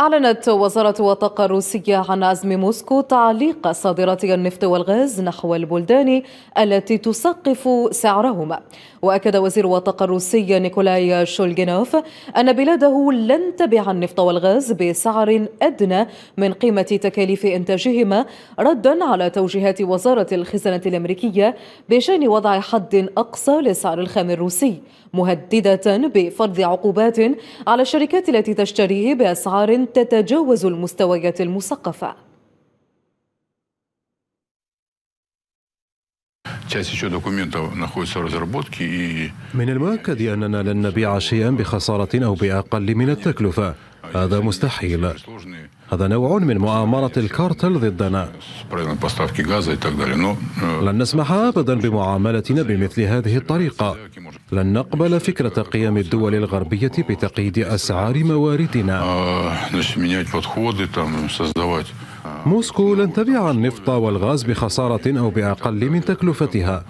أعلنت وزارة الطاقة الروسية عن عزم موسكو تعليق صادرات النفط والغاز نحو البلدان التي تسقف سعرهما وأكد وزير الطاقة الروسي نيكولاي شولجينوف أن بلاده لن تبيع النفط والغاز بسعر أدنى من قيمة تكاليف إنتاجهما ردا على توجيهات وزارة الخزانة الأمريكية بشأن وضع حد أقصى لسعر الخام الروسي مهددة بفرض عقوبات على الشركات التي تشتريه بأسعار تتجاوز المستويات المثقفة e- من المؤكد أننا لن نبيع شيئا بخسارة أو بأقل من التكلفة هذا مستحيل هذا نوع من مؤامرة الكارتل ضدنا e, لن نسمح أبدا بمعاملتنا بمثل هذه الطريقة لن نقبل فكرة قيام الدول الغربية بتقييد أسعار مواردنا موسكو لن تبيع النفط والغاز بخسارة أو بأقل من تكلفتها